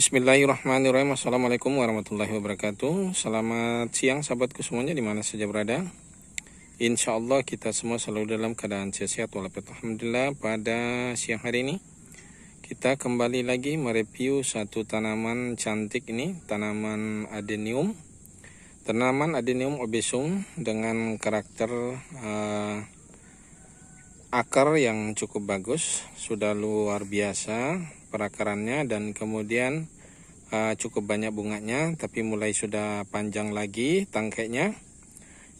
Bismillahirrahmanirrahim Assalamualaikum warahmatullahi wabarakatuh Selamat siang sahabatku semuanya dimana saja berada Insya Allah kita semua selalu dalam keadaan sehat walaupun Alhamdulillah pada siang hari ini Kita kembali lagi mereview satu tanaman cantik ini Tanaman adenium Tanaman adenium obesum dengan karakter uh, akar yang cukup bagus, sudah luar biasa perakarannya dan kemudian uh, cukup banyak bunganya, tapi mulai sudah panjang lagi tangkainya.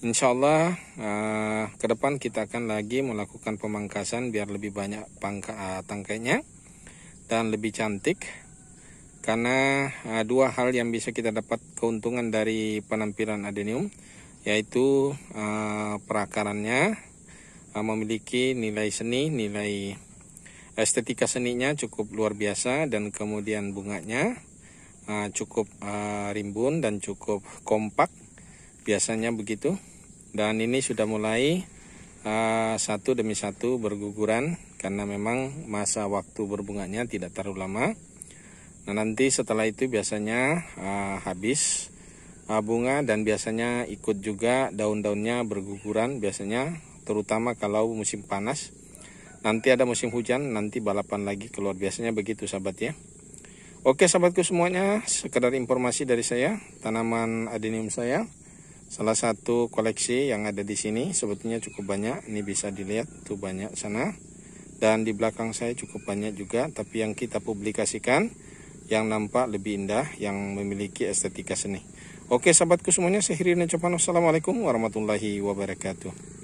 Insya Allah uh, eh, ke depan kita akan lagi melakukan pemangkasan biar lebih banyak pangka, uh, tangkainya dan lebih cantik. Karena uh, dua hal yang bisa kita dapat keuntungan dari penampilan adenium yaitu uh, perakarannya Ah, memiliki nilai seni, nilai estetika seninya cukup luar biasa dan kemudian bunganya ah, cukup ah, rimbun dan cukup kompak biasanya begitu dan ini sudah mulai satu demi satu berguguran karena memang masa waktu berbunganya tidak terlalu lama nah nanti setelah itu biasanya habis bunga dan biasanya ikut juga daun-daunnya berguguran biasanya terutama kalau musim panas. Nanti ada musim hujan, nanti balapan lagi keluar biasanya begitu sahabat ya. Oke sahabatku semuanya, sekedar informasi dari saya, tanaman adenium saya. Salah satu koleksi yang ada di sini sebetulnya cukup banyak, ini bisa dilihat tuh banyak sana. Dan di belakang saya cukup banyak juga, tapi yang kita publikasikan yang nampak lebih indah, yang memiliki estetika seni. Oke sahabatku semuanya, saya Hirin Copan. Wassalamualaikum warahmatullahi wabarakatuh.